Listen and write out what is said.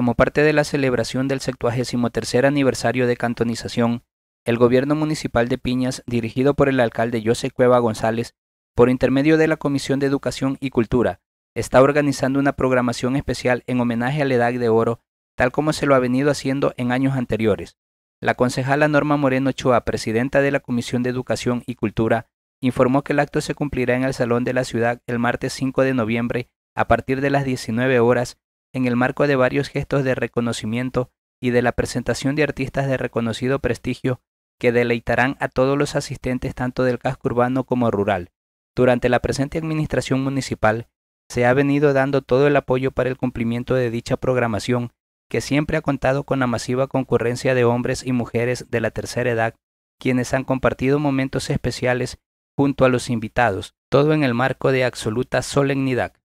Como parte de la celebración del 73 aniversario de cantonización, el gobierno municipal de Piñas, dirigido por el alcalde José Cueva González, por intermedio de la Comisión de Educación y Cultura, está organizando una programación especial en homenaje a la Edad de Oro, tal como se lo ha venido haciendo en años anteriores. La concejala Norma Moreno Ochoa, presidenta de la Comisión de Educación y Cultura, informó que el acto se cumplirá en el Salón de la Ciudad el martes 5 de noviembre a partir de las 19 horas en el marco de varios gestos de reconocimiento y de la presentación de artistas de reconocido prestigio que deleitarán a todos los asistentes tanto del casco urbano como rural. Durante la presente administración municipal se ha venido dando todo el apoyo para el cumplimiento de dicha programación que siempre ha contado con la masiva concurrencia de hombres y mujeres de la tercera edad, quienes han compartido momentos especiales junto a los invitados, todo en el marco de absoluta solemnidad.